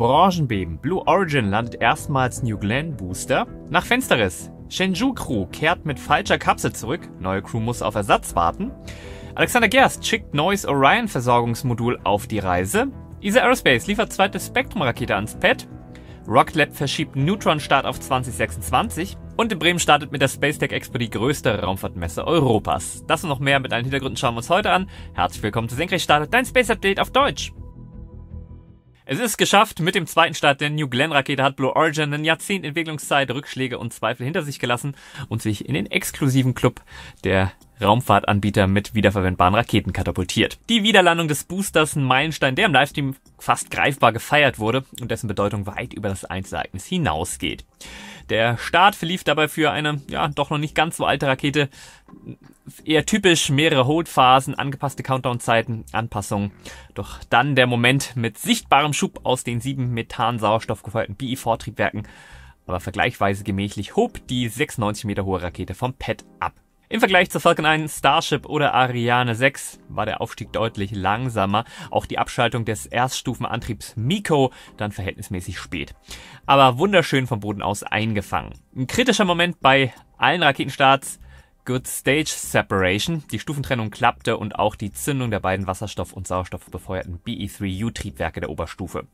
Branchenbeben. Blue Origin landet erstmals New Glenn Booster. Nach Fensterriss. Shenzhou Crew kehrt mit falscher Kapsel zurück. Neue Crew muss auf Ersatz warten. Alexander Gerst schickt neues Orion Versorgungsmodul auf die Reise. ESA Aerospace liefert zweite spektrum rakete ans Pad. Rocket Lab verschiebt Neutron-Start auf 2026. Und in Bremen startet mit der Spacetech Expo die größte Raumfahrtmesse Europas. Das und noch mehr mit allen Hintergründen schauen wir uns heute an. Herzlich willkommen zu Senkrecht Startet, dein Space Update auf Deutsch. Es ist geschafft. Mit dem zweiten Start der New Glenn-Rakete hat Blue Origin ein Jahrzehnt Entwicklungszeit, Rückschläge und Zweifel hinter sich gelassen und sich in den exklusiven Club der Raumfahrtanbieter mit wiederverwendbaren Raketen katapultiert. Die Wiederlandung des Boosters, ein Meilenstein, der im Livestream fast greifbar gefeiert wurde und dessen Bedeutung weit über das Einzelereignis hinausgeht. Der Start verlief dabei für eine, ja, doch noch nicht ganz so alte Rakete eher typisch, mehrere Holdphasen, angepasste Countdown-Zeiten, Anpassungen. Doch dann der Moment mit sichtbarem Schub aus den sieben Methan-Sauerstoff gefeuerten BI-Vortriebwerken. E aber vergleichsweise gemächlich hob die 96 Meter hohe Rakete vom Pad ab. Im Vergleich zur Falcon 1, Starship oder Ariane 6 war der Aufstieg deutlich langsamer. Auch die Abschaltung des Erststufenantriebs Miko dann verhältnismäßig spät. Aber wunderschön vom Boden aus eingefangen. Ein kritischer Moment bei allen Raketenstarts Good Stage Separation. Die Stufentrennung klappte und auch die Zündung der beiden Wasserstoff- und Sauerstoffbefeuerten BE3U-Triebwerke der Oberstufe.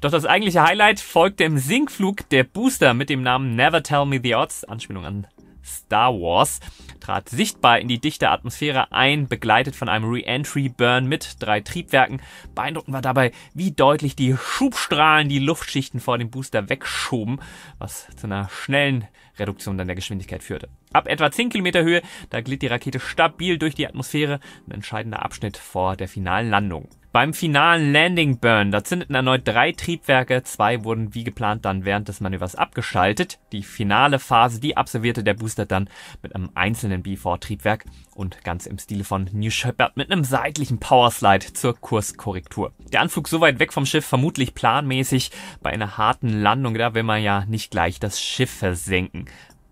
Doch das eigentliche Highlight folgte im Sinkflug der Booster mit dem Namen Never Tell Me the Odds, Anspielung an Star Wars, trat sichtbar in die dichte Atmosphäre ein, begleitet von einem Re-Entry-Burn mit drei Triebwerken. Beeindruckend war dabei, wie deutlich die Schubstrahlen die Luftschichten vor dem Booster wegschoben, was zu einer schnellen Reduktion dann der Geschwindigkeit führte. Ab etwa 10 Kilometer Höhe, da glitt die Rakete stabil durch die Atmosphäre, ein entscheidender Abschnitt vor der finalen Landung. Beim finalen Landing Burn, da zündeten erneut drei Triebwerke, zwei wurden wie geplant dann während des Manövers abgeschaltet. Die finale Phase, die absolvierte der Booster dann mit einem einzelnen B4-Triebwerk und ganz im Stile von New Shepard mit einem seitlichen Powerslide zur Kurskorrektur. Der Anflug so weit weg vom Schiff, vermutlich planmäßig bei einer harten Landung, da will man ja nicht gleich das Schiff versenken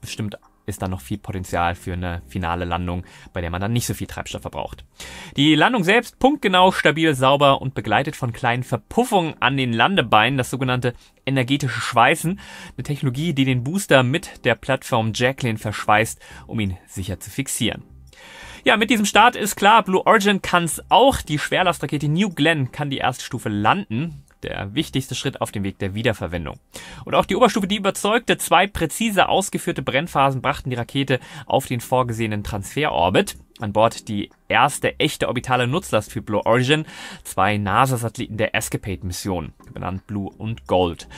bestimmt ist dann noch viel Potenzial für eine finale Landung, bei der man dann nicht so viel Treibstoff verbraucht. Die Landung selbst punktgenau, stabil, sauber und begleitet von kleinen Verpuffungen an den Landebeinen, das sogenannte energetische Schweißen, eine Technologie, die den Booster mit der Plattform Jacqueline verschweißt, um ihn sicher zu fixieren. Ja, mit diesem Start ist klar, Blue Origin kann's auch. Die Schwerlastrakete New Glenn kann die Erststufe landen der wichtigste Schritt auf dem Weg der Wiederverwendung. Und auch die Oberstufe, die überzeugte, zwei präzise ausgeführte Brennphasen brachten die Rakete auf den vorgesehenen Transferorbit an Bord die erste echte orbitale Nutzlast für Blue Origin, zwei NASA-Satelliten der Escapade-Mission, benannt Blue und Gold.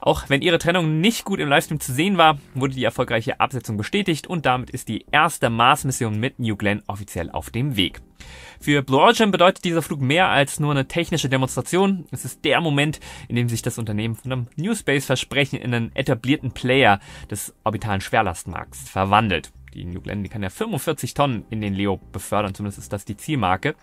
Auch wenn ihre Trennung nicht gut im Livestream zu sehen war, wurde die erfolgreiche Absetzung bestätigt und damit ist die erste Mars-Mission mit New Glenn offiziell auf dem Weg. Für Blue Origin bedeutet dieser Flug mehr als nur eine technische Demonstration. Es ist der Moment, in dem sich das Unternehmen von einem New Space-Versprechen in einen etablierten Player des orbitalen Schwerlastmarkts verwandelt die New Glenn, die kann ja 45 Tonnen in den Leo befördern, zumindest ist das die Zielmarke.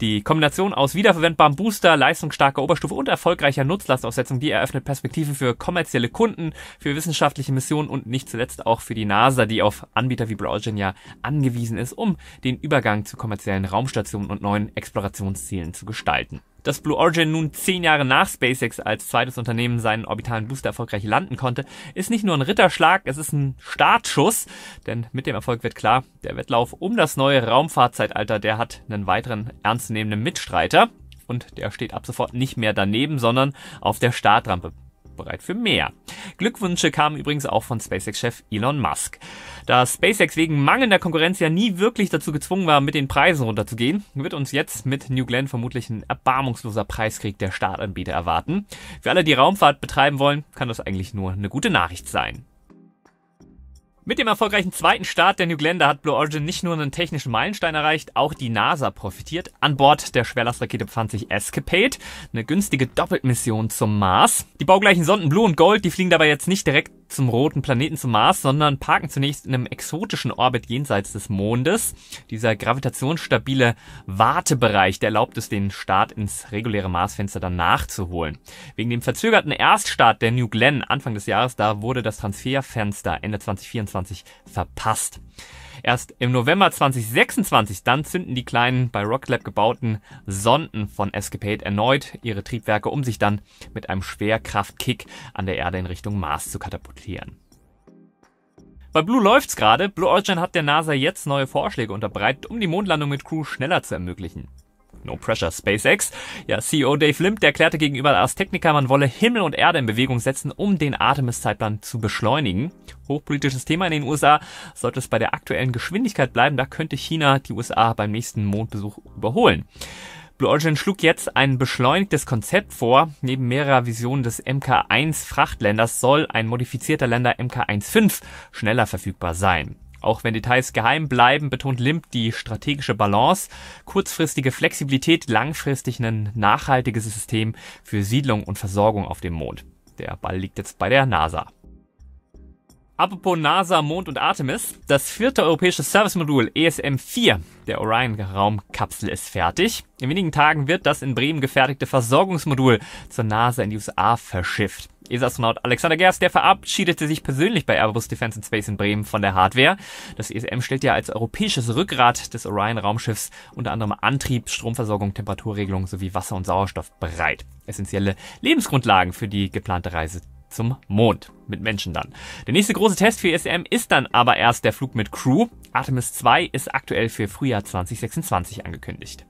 Die Kombination aus wiederverwendbarem Booster, leistungsstarker Oberstufe und erfolgreicher Nutzlastaussetzung, die eröffnet Perspektiven für kommerzielle Kunden, für wissenschaftliche Missionen und nicht zuletzt auch für die NASA, die auf Anbieter wie Blue Origin ja angewiesen ist, um den Übergang zu kommerziellen Raumstationen und neuen Explorationszielen zu gestalten. Dass Blue Origin nun zehn Jahre nach SpaceX als zweites Unternehmen seinen orbitalen Booster erfolgreich landen konnte, ist nicht nur ein Ritterschlag, es ist ein Startschuss, denn mit dem Erfolg wird klar, der Wettlauf um das neue Raumfahrtzeitalter, der hat einen weiteren ernstzunehmenden Mitstreiter und der steht ab sofort nicht mehr daneben, sondern auf der Startrampe bereit für mehr. Glückwünsche kamen übrigens auch von SpaceX-Chef Elon Musk. Da SpaceX wegen mangelnder Konkurrenz ja nie wirklich dazu gezwungen war, mit den Preisen runterzugehen, wird uns jetzt mit New Glenn vermutlich ein erbarmungsloser Preiskrieg der Startanbieter erwarten. Für alle, die Raumfahrt betreiben wollen, kann das eigentlich nur eine gute Nachricht sein. Mit dem erfolgreichen zweiten Start der New Glenda hat Blue Origin nicht nur einen technischen Meilenstein erreicht, auch die NASA profitiert. An Bord der Schwerlastrakete befand sich Escapade, eine günstige Doppelmission zum Mars. Die baugleichen Sonden Blue und Gold, die fliegen dabei jetzt nicht direkt zum roten Planeten zum Mars, sondern parken zunächst in einem exotischen Orbit jenseits des Mondes. Dieser gravitationsstabile Wartebereich, der erlaubt es, den Start ins reguläre Marsfenster dann nachzuholen. Wegen dem verzögerten Erststart der New Glenn Anfang des Jahres, da wurde das Transferfenster Ende 2024 verpasst. Erst im November 2026 dann zünden die kleinen bei Rocket Lab gebauten Sonden von Escapade erneut ihre Triebwerke, um sich dann mit einem Schwerkraftkick an der Erde in Richtung Mars zu katapultieren. Bei Blue läuft's gerade. Blue Origin hat der NASA jetzt neue Vorschläge unterbreitet, um die Mondlandung mit Crew schneller zu ermöglichen. No pressure, SpaceX. Ja, CEO Dave Limp erklärte gegenüber Ars Technica, man wolle Himmel und Erde in Bewegung setzen, um den Artemis-Zeitplan zu beschleunigen. Hochpolitisches Thema in den USA. Sollte es bei der aktuellen Geschwindigkeit bleiben, da könnte China die USA beim nächsten Mondbesuch überholen. Blue Origin schlug jetzt ein beschleunigtes Konzept vor. Neben mehrerer Visionen des MK1 Frachtländers soll ein modifizierter Länder mk 1 5 schneller verfügbar sein. Auch wenn Details geheim bleiben, betont Limp die strategische Balance, kurzfristige Flexibilität, langfristig ein nachhaltiges System für Siedlung und Versorgung auf dem Mond. Der Ball liegt jetzt bei der NASA. Apropos NASA, Mond und Artemis, das vierte europäische Servicemodul ESM-4 der Orion-Raumkapsel ist fertig. In wenigen Tagen wird das in Bremen gefertigte Versorgungsmodul zur NASA in die USA verschifft. ESA-Astronaut Alexander Gerst, der verabschiedete sich persönlich bei Airbus Defense and Space in Bremen von der Hardware. Das ESM stellt ja als europäisches Rückgrat des Orion-Raumschiffs unter anderem Antrieb, Stromversorgung, Temperaturregelung sowie Wasser und Sauerstoff bereit. Essentielle Lebensgrundlagen für die geplante Reise zum Mond. Mit Menschen dann. Der nächste große Test für ISM e ist dann aber erst der Flug mit Crew. Artemis 2 ist aktuell für Frühjahr 2026 angekündigt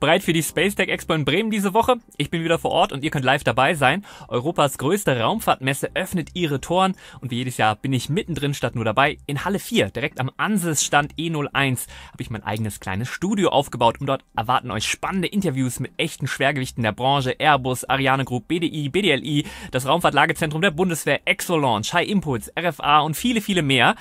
bereit für die Space Tech Expo in Bremen diese Woche. Ich bin wieder vor Ort und ihr könnt live dabei sein. Europas größte Raumfahrtmesse öffnet ihre Toren und wie jedes Jahr bin ich mittendrin statt nur dabei. In Halle 4, direkt am Anses-Stand E01, habe ich mein eigenes kleines Studio aufgebaut und dort erwarten euch spannende Interviews mit echten Schwergewichten der Branche, Airbus, Ariane Group, BDI, BDLI, das Raumfahrtlagezentrum der Bundeswehr, Exolaunch, High Impulse, RFA und viele, viele mehr.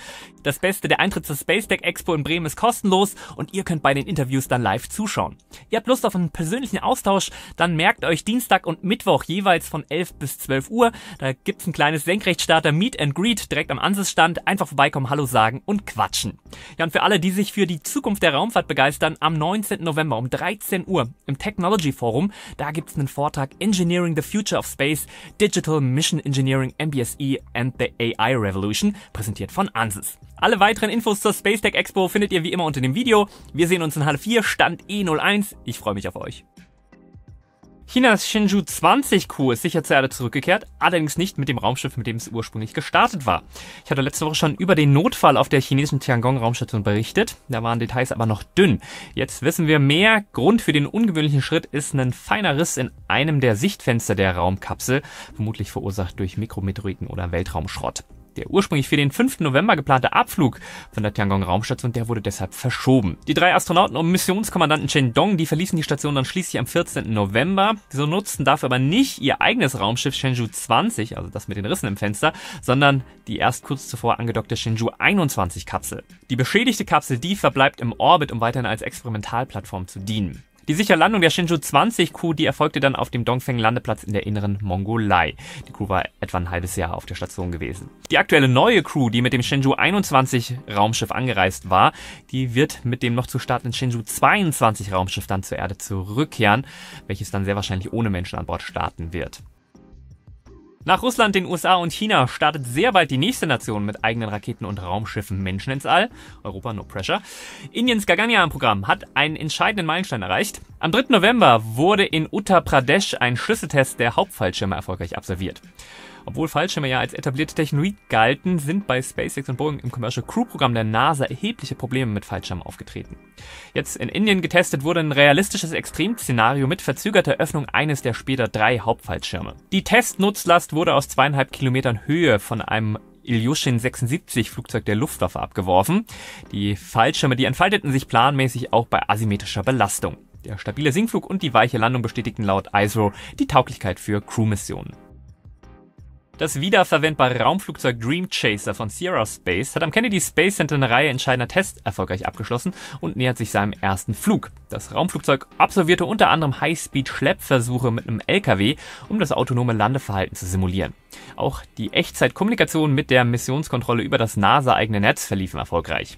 Das Beste, der Eintritt zur Space Tech Expo in Bremen ist kostenlos und ihr könnt bei den Interviews dann live zuschauen. Ihr habt Lust auf einen persönlichen Austausch, dann merkt euch Dienstag und Mittwoch jeweils von 11 bis 12 Uhr. Da gibt's ein kleines Senkrechtstarter Meet and Greet direkt am Ansesstand. Einfach vorbeikommen, Hallo sagen und quatschen. Ja, und für alle, die sich für die Zukunft der Raumfahrt begeistern, am 19. November um 13 Uhr im Technology Forum, da gibt's einen Vortrag Engineering the Future of Space, Digital Mission Engineering MBSE and the AI Revolution, präsentiert von ANSYS. Alle weiteren Infos zur Space Tech Expo findet ihr wie immer unter dem Video. Wir sehen uns in Halle 4, Stand E01. Ich freue mich auf euch. Chinas Shenzhou 20 Crew ist sicher zur Erde zurückgekehrt, allerdings nicht mit dem Raumschiff, mit dem es ursprünglich gestartet war. Ich hatte letzte Woche schon über den Notfall auf der chinesischen Tiangong-Raumstation berichtet, da waren Details aber noch dünn. Jetzt wissen wir mehr, Grund für den ungewöhnlichen Schritt ist ein feiner Riss in einem der Sichtfenster der Raumkapsel, vermutlich verursacht durch Mikrometeoriten oder Weltraumschrott. Der ursprünglich für den 5. November geplante Abflug von der Tiangong-Raumstation, der wurde deshalb verschoben. Die drei Astronauten und Missionskommandanten Chen Dong, die verließen die Station dann schließlich am 14. November. Sie nutzten dafür aber nicht ihr eigenes Raumschiff Shenzhou 20, also das mit den Rissen im Fenster, sondern die erst kurz zuvor angedockte Shenzhou 21 Kapsel. Die beschädigte Kapsel, die verbleibt im Orbit, um weiterhin als Experimentalplattform zu dienen. Die sichere Landung der Shenzhou 20 Crew, die erfolgte dann auf dem Dongfeng Landeplatz in der inneren Mongolei. Die Crew war etwa ein halbes Jahr auf der Station gewesen. Die aktuelle neue Crew, die mit dem Shenzhou 21 Raumschiff angereist war, die wird mit dem noch zu startenden Shenzhou 22 Raumschiff dann zur Erde zurückkehren, welches dann sehr wahrscheinlich ohne Menschen an Bord starten wird. Nach Russland, den USA und China startet sehr bald die nächste Nation mit eigenen Raketen und Raumschiffen Menschen ins All. Europa, no pressure. Indiens Gaganyaan-Programm hat einen entscheidenden Meilenstein erreicht. Am 3. November wurde in Uttar Pradesh ein Schlüsseltest der Hauptfallschirme erfolgreich absolviert. Obwohl Fallschirme ja als etablierte Technologie galten, sind bei SpaceX und Boeing im Commercial Crew Programm der NASA erhebliche Probleme mit Fallschirmen aufgetreten. Jetzt in Indien getestet wurde ein realistisches Extremszenario mit verzögerter Öffnung eines der später drei Hauptfallschirme. Die Testnutzlast wurde aus zweieinhalb Kilometern Höhe von einem Ilyushin 76 Flugzeug der Luftwaffe abgeworfen. Die Fallschirme, die entfalteten sich planmäßig auch bei asymmetrischer Belastung. Der stabile Sinkflug und die weiche Landung bestätigten laut ISRO die Tauglichkeit für Crewmissionen. Das wiederverwendbare Raumflugzeug Dream Chaser von Sierra Space hat am Kennedy Space Center eine Reihe entscheidender Tests erfolgreich abgeschlossen und nähert sich seinem ersten Flug. Das Raumflugzeug absolvierte unter anderem High-Speed-Schleppversuche mit einem LKW, um das autonome Landeverhalten zu simulieren. Auch die Echtzeitkommunikation mit der Missionskontrolle über das NASA-eigene Netz verliefen erfolgreich.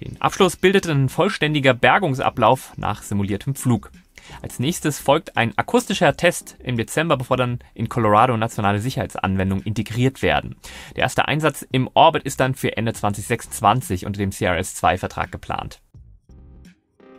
Den Abschluss bildete ein vollständiger Bergungsablauf nach simuliertem Flug. Als nächstes folgt ein akustischer Test im Dezember, bevor dann in Colorado nationale Sicherheitsanwendungen integriert werden. Der erste Einsatz im Orbit ist dann für Ende 2026 unter dem CRS-2-Vertrag geplant.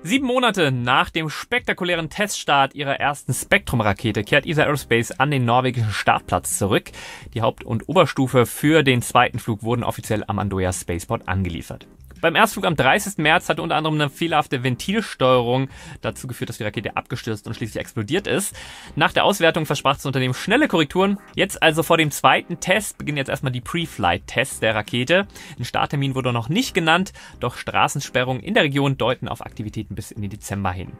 Sieben Monate nach dem spektakulären Teststart ihrer ersten Spectrum-Rakete kehrt ESA Aerospace an den norwegischen Startplatz zurück. Die Haupt- und Oberstufe für den zweiten Flug wurden offiziell am Andoya Spaceport angeliefert. Beim Erstflug am 30. März hatte unter anderem eine fehlerhafte Ventilsteuerung dazu geführt, dass die Rakete abgestürzt und schließlich explodiert ist. Nach der Auswertung versprach das Unternehmen schnelle Korrekturen. Jetzt also vor dem zweiten Test beginnen jetzt erstmal die Pre-Flight-Tests der Rakete. Ein Starttermin wurde noch nicht genannt, doch Straßensperrungen in der Region deuten auf Aktivitäten bis in den Dezember hin.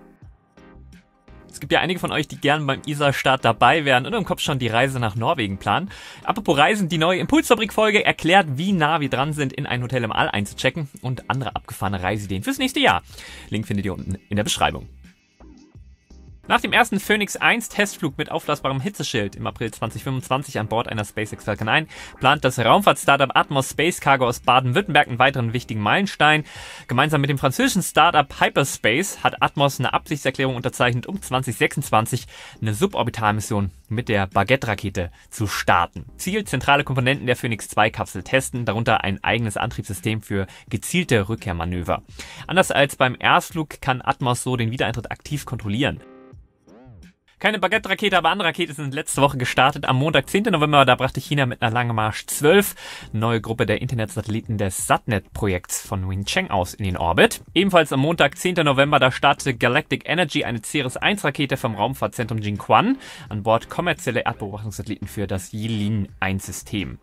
Es gibt ja einige von euch, die gern beim ISA-Start dabei wären und im Kopf schon die Reise nach Norwegen planen. Apropos Reisen, die neue Impulsfabrik-Folge erklärt, wie nah wir dran sind, in ein Hotel im All einzuchecken und andere abgefahrene Reiseideen fürs nächste Jahr. Link findet ihr unten in der Beschreibung. Nach dem ersten Phoenix 1 Testflug mit auflassbarem Hitzeschild im April 2025 an Bord einer SpaceX Falcon 9 plant das Raumfahrt-Startup Atmos Space Cargo aus Baden-Württemberg einen weiteren wichtigen Meilenstein. Gemeinsam mit dem französischen Startup Hyperspace hat Atmos eine Absichtserklärung unterzeichnet, um 2026 eine Suborbitalmission mit der Baguette-Rakete zu starten. Ziel, zentrale Komponenten der Phoenix 2-Kapsel testen, darunter ein eigenes Antriebssystem für gezielte Rückkehrmanöver. Anders als beim Erstflug kann Atmos so den Wiedereintritt aktiv kontrollieren. Keine Baguette-Rakete, aber andere Rakete sind letzte Woche gestartet. Am Montag, 10. November, da brachte China mit einer Lange Marsch 12 neue Gruppe der Internetsatelliten des Satnet-Projekts von Wincheng aus in den Orbit. Ebenfalls am Montag, 10. November, da startete Galactic Energy eine Ceres-1-Rakete vom Raumfahrtzentrum Jingquan an Bord kommerzielle Erdbeobachtungssatelliten für das Yilin-1-System.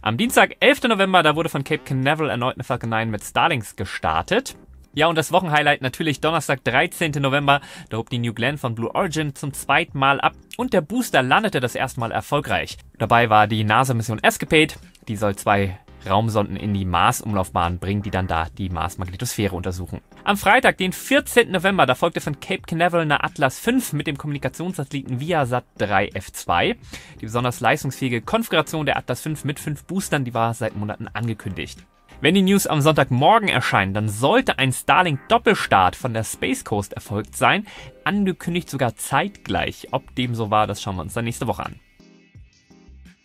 Am Dienstag, 11. November, da wurde von Cape Canaveral erneut eine Falcon 9 mit Starlings gestartet. Ja, und das Wochenhighlight natürlich Donnerstag, 13. November. Da hob die New Glenn von Blue Origin zum zweiten Mal ab und der Booster landete das erste Mal erfolgreich. Dabei war die NASA-Mission Escapade, die soll zwei Raumsonden in die Mars-Umlaufbahn bringen, die dann da die Mars-Magnetosphäre untersuchen. Am Freitag, den 14. November, da folgte von Cape Canaveral eine Atlas 5 mit dem Kommunikationssatelliten Viasat 3F2. Die besonders leistungsfähige Konfiguration der Atlas 5 mit fünf Boostern, die war seit Monaten angekündigt. Wenn die News am Sonntagmorgen erscheinen, dann sollte ein Starlink-Doppelstart von der Space Coast erfolgt sein. Angekündigt sogar zeitgleich. Ob dem so war, das schauen wir uns dann nächste Woche an.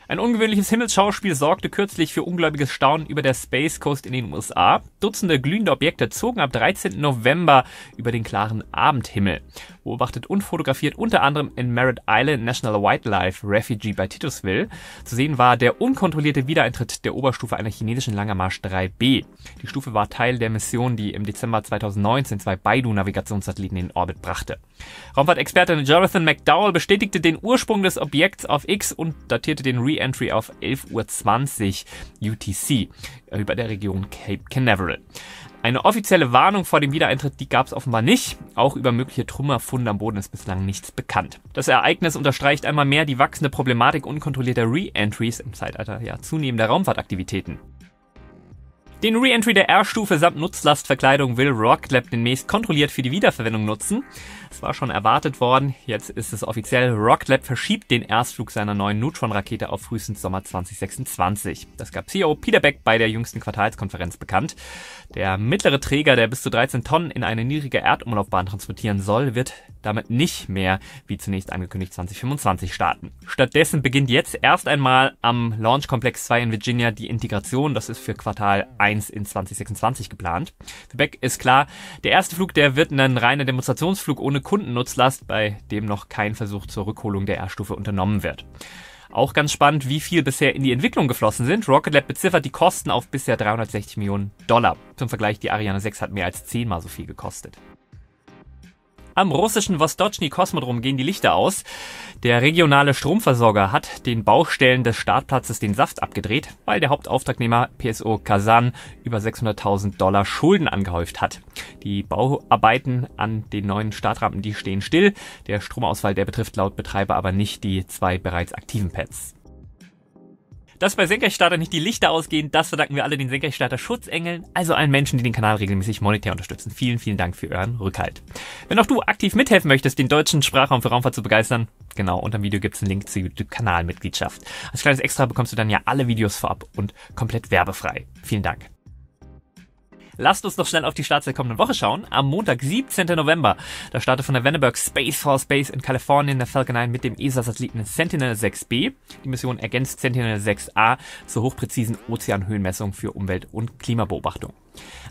Ein ungewöhnliches Himmelsschauspiel sorgte kürzlich für ungläubiges Staunen über der Space Coast in den USA. Dutzende glühende Objekte zogen ab 13. November über den klaren Abendhimmel. Beobachtet und fotografiert unter anderem in Merritt Island National Wildlife Refugee bei Titusville. Zu sehen war der unkontrollierte Wiedereintritt der Oberstufe einer chinesischen Langermarsch 3B. Die Stufe war Teil der Mission, die im Dezember 2019 zwei Baidu-Navigationssatelliten in den Orbit brachte. Raumfahrtexperte Jonathan McDowell bestätigte den Ursprung des Objekts auf X und datierte den Re Re-Entry auf 11.20 Uhr UTC über äh, der Region Cape Canaveral. Eine offizielle Warnung vor dem Wiedereintritt, die gab es offenbar nicht. Auch über mögliche Trümmerfunde am Boden ist bislang nichts bekannt. Das Ereignis unterstreicht einmal mehr die wachsende Problematik unkontrollierter Re-Entries im Zeitalter ja, zunehmender Raumfahrtaktivitäten. Den Reentry der R-Stufe samt Nutzlastverkleidung will Rocklab demnächst kontrolliert für die Wiederverwendung nutzen. Es war schon erwartet worden, jetzt ist es offiziell. Rocklab verschiebt den Erstflug seiner neuen Neutron-Rakete auf frühestens Sommer 2026. Das gab CEO Peter Beck bei der jüngsten Quartalskonferenz bekannt. Der mittlere Träger, der bis zu 13 Tonnen in eine niedrige Erdumlaufbahn transportieren soll, wird damit nicht mehr, wie zunächst angekündigt, 2025 starten. Stattdessen beginnt jetzt erst einmal am Launch-Komplex 2 in Virginia die Integration. Das ist für Quartal 1 in 2026 geplant. Für Beck ist klar, der erste Flug, der wird ein reiner Demonstrationsflug ohne Kundennutzlast, bei dem noch kein Versuch zur Rückholung der R-Stufe unternommen wird. Auch ganz spannend, wie viel bisher in die Entwicklung geflossen sind. Rocket Lab beziffert die Kosten auf bisher 360 Millionen Dollar. Zum Vergleich, die Ariane 6 hat mehr als zehnmal so viel gekostet. Am russischen Vostochny Kosmodrom gehen die Lichter aus. Der regionale Stromversorger hat den Baustellen des Startplatzes den Saft abgedreht, weil der Hauptauftragnehmer PSO Kazan über 600.000 Dollar Schulden angehäuft hat. Die Bauarbeiten an den neuen Startrampen, die stehen still. Der Stromausfall, der betrifft laut Betreiber aber nicht die zwei bereits aktiven Pads. Dass bei Senkrechtstarter nicht die Lichter ausgehen, das verdanken wir alle den Senkrechtstarter Schutzengeln, also allen Menschen, die den Kanal regelmäßig monetär unterstützen. Vielen, vielen Dank für euren Rückhalt. Wenn auch du aktiv mithelfen möchtest, den deutschen Sprachraum für Raumfahrt zu begeistern, genau, unter dem Video gibt's einen Link zur YouTube-Kanalmitgliedschaft. Als kleines Extra bekommst du dann ja alle Videos vorab und komplett werbefrei. Vielen Dank. Lasst uns doch schnell auf die Starts der kommenden Woche schauen. Am Montag, 17. November, da startet von der Vandenberg Space Force Base in Kalifornien der Falcon 9 mit dem ESA-Satelliten Sentinel 6B. Die Mission ergänzt Sentinel 6A zur hochpräzisen Ozeanhöhenmessung für Umwelt- und Klimabeobachtung.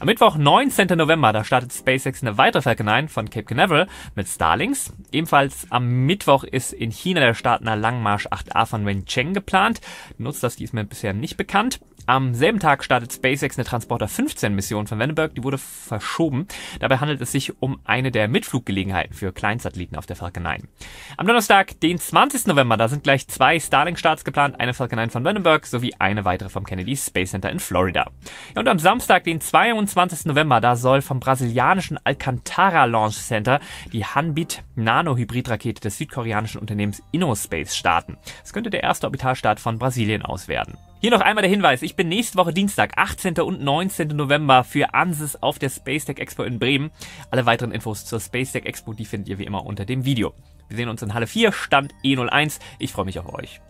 Am Mittwoch, 19. November, da startet SpaceX eine weitere Falcon 9 von Cape Canaveral mit Starlings. Ebenfalls am Mittwoch ist in China der Start einer Langmarsch 8A von Wencheng geplant. Nutzt das, die ist mir bisher nicht bekannt. Am selben Tag startet SpaceX eine Transporter 15 Mission von Vandenberg, die wurde verschoben. Dabei handelt es sich um eine der Mitfluggelegenheiten für Kleinsatelliten auf der Falcon 9. Am Donnerstag, den 20. November, da sind gleich zwei Starlink-Starts geplant, eine Falcon 9 von Vandenberg sowie eine weitere vom Kennedy Space Center in Florida. Ja, und am Samstag, den 22. November, da soll vom brasilianischen Alcantara Launch Center die Hanbit Nano Hybrid Rakete des südkoreanischen Unternehmens InnoSpace starten. Es könnte der erste Orbitalstart von Brasilien aus werden. Hier noch einmal der Hinweis. Ich bin nächste Woche Dienstag, 18. und 19. November für ANSYS auf der Space Tech Expo in Bremen. Alle weiteren Infos zur Space Tech Expo, die findet ihr wie immer unter dem Video. Wir sehen uns in Halle 4, Stand E01. Ich freue mich auf euch.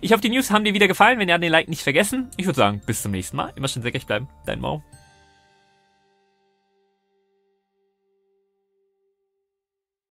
Ich hoffe, die News haben dir wieder gefallen. Wenn ja, den Like nicht vergessen. Ich würde sagen, bis zum nächsten Mal. Immer schön sehr bleiben. Dein Mau.